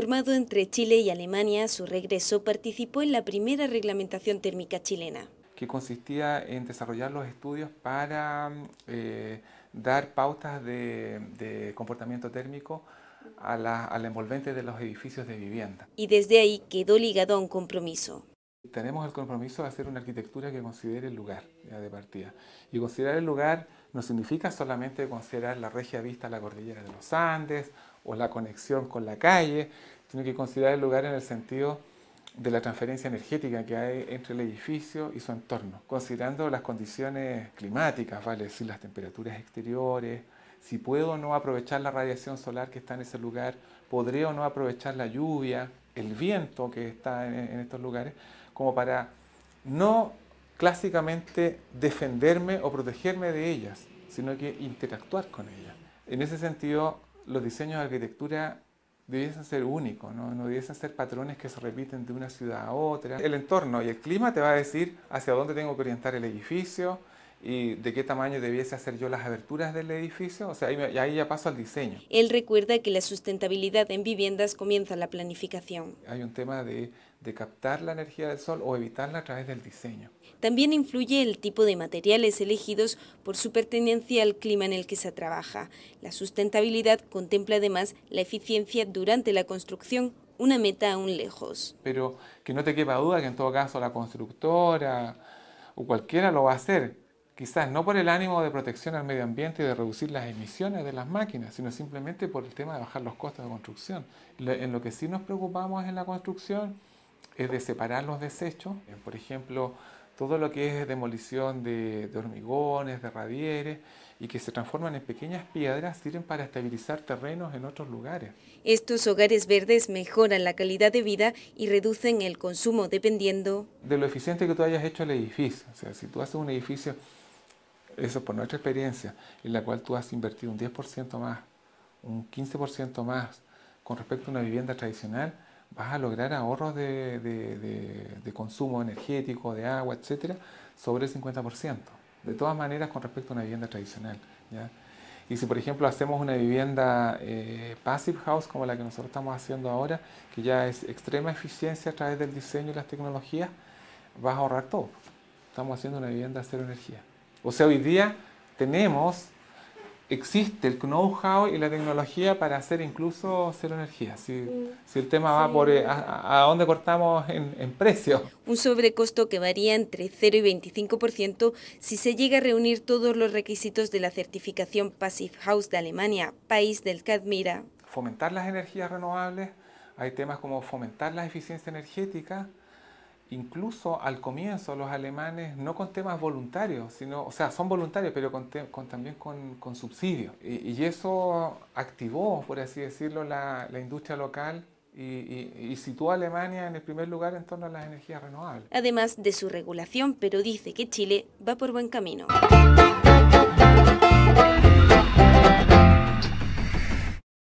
Formado entre Chile y Alemania, a su regreso participó en la primera reglamentación térmica chilena. Que consistía en desarrollar los estudios para eh, dar pautas de, comportamiento térmico al envolvente de los edificios de vivienda. Y desde ahí quedó ligado a un compromiso. Tenemos el compromiso de hacer una arquitectura que considere el lugar de partida. Y considerar el lugar no significa solamente considerar la regia vista a la cordillera de los Andes o la conexión con la calle, tiene que considerar el lugar en el sentido de la transferencia energética que hay entre el edificio y su entorno, considerando las condiciones climáticas, vale decir, las temperaturas exteriores, si puedo o no aprovechar la radiación solar que está en ese lugar, podré o no aprovechar la lluvia, el viento que está en estos lugares, como para no clásicamente defenderme o protegerme de ellas, sino que interactuar con ellas. En ese sentido, los diseños de arquitectura debiesen ser únicos, ¿no? debiesen ser patrones que se repiten de una ciudad a otra. El entorno y el clima te va a decir hacia dónde tengo que orientar el edificio, y de qué tamaño debiese hacer yo las aberturas del edificio, o sea, ahí, ya paso al diseño. Él recuerda que la sustentabilidad en viviendas comienza la planificación. Hay un tema de, de captar la energía del sol o evitarla a través del diseño. También influye el tipo de materiales elegidos por su pertenencia al clima en el que se trabaja. La sustentabilidad contempla además la eficiencia durante la construcción una meta aún lejos. Pero que no te quepa duda que en todo caso la constructora o cualquiera lo va a hacer, quizás no por el ánimo de protección al medio ambiente y de reducir las emisiones de las máquinas, sino simplemente por el tema de bajar los costos de construcción. En lo que sí nos preocupamos en la construcción es de separar los desechos, por ejemplo, todo lo que es demolición de, hormigones, de radieres, y que se transforman en pequeñas piedras, sirven para estabilizar terrenos en otros lugares. Estos hogares verdes mejoran la calidad de vida y reducen el consumo dependiendo... De lo eficiente que tú hayas hecho el edificio. O sea, si tú haces un edificio eso por nuestra experiencia, en la cual tú has invertido un 10% más, un 15% más con respecto a una vivienda tradicional, vas a lograr ahorros de, consumo energético, de agua, etcétera, sobre el 50%. De todas maneras, con respecto a una vivienda tradicional. Y si, por ejemplo, hacemos una vivienda eh, passive house como la que nosotros estamos haciendo ahora, que ya es extrema eficiencia a través del diseño y las tecnologías, vas a ahorrar todo. Estamos haciendo una vivienda cero energía. O sea, hoy día tenemos, existe el know-how y la tecnología para hacer incluso cero energía. Si, mm. el tema va por eh, a, dónde cortamos en, en, precio. Un sobrecosto que varía entre 0 y 25% si se llega a reunir todos los requisitos de la certificación Passive House de Alemania, país del CADMIRA. Fomentar las energías renovables, hay temas como fomentar la eficiencia energética, incluso al comienzo los alemanes no con temas voluntarios, sino, o sea, son voluntarios, pero también con, subsidios. Y, eso activó, por así decirlo, la, industria local. Y, y, situó a Alemania en el primer lugar en torno a las energías renovables. Además de su regulación, pero dice que Chile va por buen camino.